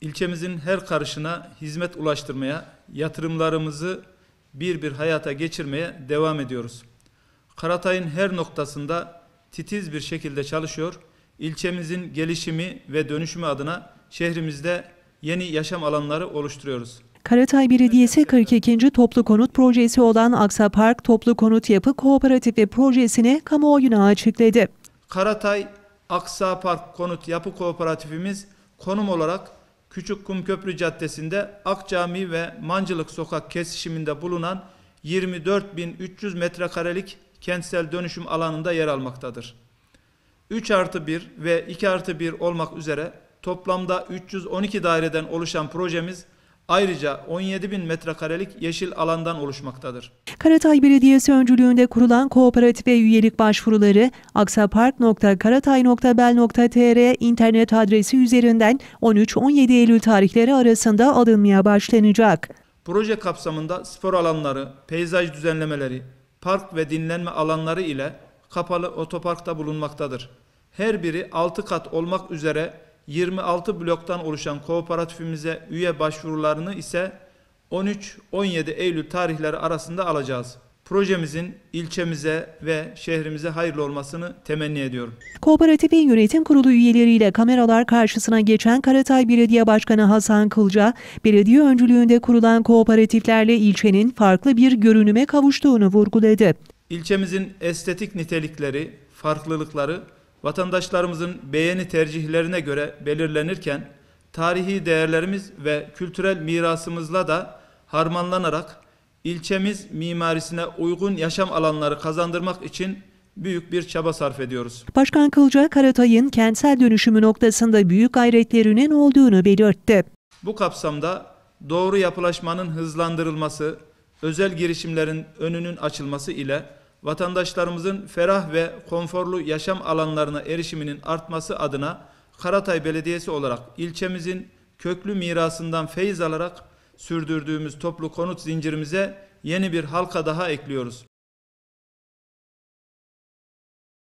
İlçemizin her karışına hizmet ulaştırmaya, yatırımlarımızı bir bir hayata geçirmeye devam ediyoruz. Karatay'ın her noktasında titiz bir şekilde çalışıyor. İlçemizin gelişimi ve dönüşümü adına şehrimizde yeni yaşam alanları oluşturuyoruz. Karatay Belediyesi 42. Toplu Konut Projesi olan Aksa Park Toplu Konut Yapı Kooperatifi projesini kamuoyuna açıkladı. Karatay Aksa Park Konut Yapı Kooperatifimiz konum olarak Küçük Kumköprü Caddesi'nde Ak Cami ve Mancılık Sokak kesişiminde bulunan 24.300 metrekarelik kentsel dönüşüm alanında yer almaktadır. 3 artı 1 ve 2 artı 1 olmak üzere toplamda 312 daireden oluşan projemiz Ayrıca 17 bin metrekarelik yeşil alandan oluşmaktadır. Karatay Belediyesi öncülüğünde kurulan kooperatife üyelik başvuruları aksapark.karatay.bel.tr internet adresi üzerinden 13-17 Eylül tarihleri arasında alınmaya başlanacak. Proje kapsamında spor alanları, peyzaj düzenlemeleri, park ve dinlenme alanları ile kapalı otoparkta bulunmaktadır. Her biri 6 kat olmak üzere 26 bloktan oluşan kooperatifimize üye başvurularını ise 13-17 Eylül tarihleri arasında alacağız. Projemizin ilçemize ve şehrimize hayırlı olmasını temenni ediyorum. Kooperatifin yönetim kurulu üyeleriyle kameralar karşısına geçen Karatay Belediye Başkanı Hasan Kılca, belediye öncülüğünde kurulan kooperatiflerle ilçenin farklı bir görünüme kavuştuğunu vurguladı. İlçemizin estetik nitelikleri, farklılıkları vatandaşlarımızın beğeni tercihlerine göre belirlenirken tarihi değerlerimiz ve kültürel mirasımızla da harmanlanarak ilçemiz mimarisine uygun yaşam alanları kazandırmak için büyük bir çaba sarf ediyoruz. Başkan Kılca Karatay'ın kentsel dönüşümü noktasında büyük gayretlerinin olduğunu belirtti. Bu kapsamda doğru yapılaşmanın hızlandırılması, özel girişimlerin önünün açılması ile vatandaşlarımızın ferah ve konforlu yaşam alanlarına erişiminin artması adına Karatay Belediyesi olarak ilçemizin köklü mirasından feyiz alarak sürdürdüğümüz toplu konut zincirimize yeni bir halka daha ekliyoruz.